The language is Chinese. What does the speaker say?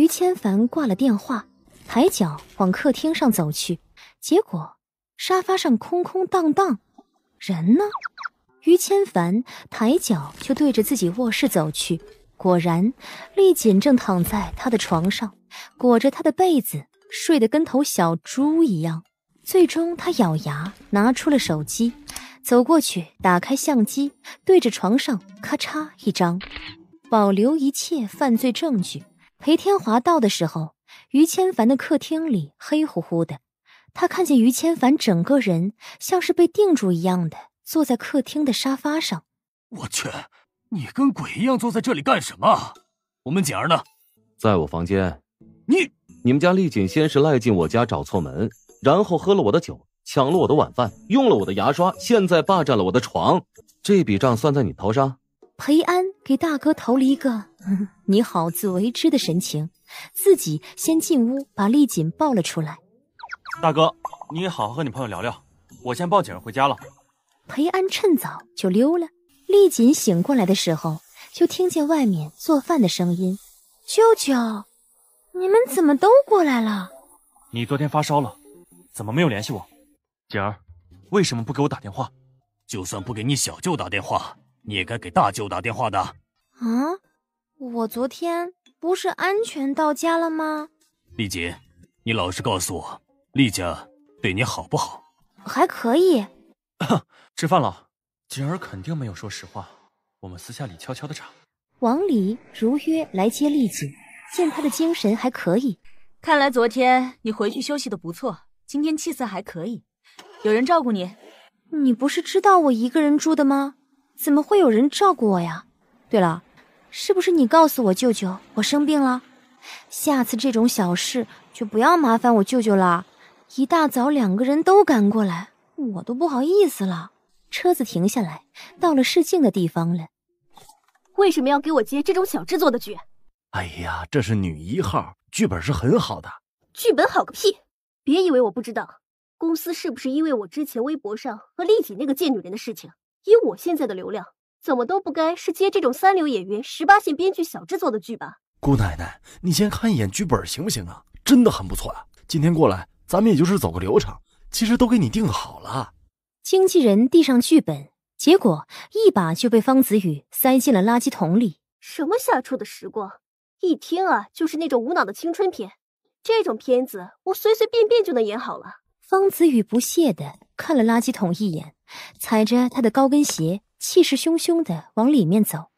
于千凡挂了电话，抬脚往客厅上走去，结果沙发上空空荡荡，人呢？于千凡抬脚就对着自己卧室走去，果然，丽锦正躺在他的床上，裹着他的被子，睡得跟头小猪一样。最终，他咬牙拿出了手机，走过去打开相机，对着床上咔嚓一张，保留一切犯罪证据。裴天华到的时候，于千凡的客厅里黑乎乎的。他看见于千凡整个人像是被定住一样的坐在客厅的沙发上。我去，你跟鬼一样坐在这里干什么？我们锦儿呢？在我房间。你，你们家丽锦先是赖进我家找错门，然后喝了我的酒，抢了我的晚饭，用了我的牙刷，现在霸占了我的床。这笔账算在你头上。裴安。给大哥投了一个 “你好自为之”的神情，自己先进屋把丽锦抱了出来。大哥，你好好和你朋友聊聊，我先抱景儿回家了。裴安趁早就溜了。丽锦醒过来的时候，就听见外面做饭的声音。舅舅，你们怎么都过来了？你昨天发烧了，怎么没有联系我？锦儿，为什么不给我打电话？就算不给你小舅打电话。你也该给大舅打电话的啊！我昨天不是安全到家了吗？丽姐，你老实告诉我，丽家对你好不好？还可以。吃饭了，锦儿肯定没有说实话。我们私下里悄悄的查。王黎如约来接丽姐，见她的精神还可以，看来昨天你回去休息的不错，今天气色还可以。有人照顾你？你不是知道我一个人住的吗？怎么会有人照顾我呀？对了，是不是你告诉我舅舅我生病了？下次这种小事就不要麻烦我舅舅了。一大早两个人都赶过来，我都不好意思了。车子停下来，到了试镜的地方了。为什么要给我接这种小制作的剧？哎呀，这是女一号，剧本是很好的。剧本好个屁！别以为我不知道，公司是不是因为我之前微博上和丽姐那个贱女人的事情？以我现在的流量，怎么都不该是接这种三流演员、十八线编剧、小制作的剧吧？姑奶奶，你先看一眼剧本行不行啊？真的很不错啊！今天过来，咱们也就是走个流程，其实都给你定好了。经纪人递上剧本，结果一把就被方子雨塞进了垃圾桶里。什么下处的时光？一听啊，就是那种无脑的青春片。这种片子，我随随便便就能演好了。方子雨不屑的看了垃圾桶一眼。踩着他的高跟鞋，气势汹汹的往里面走。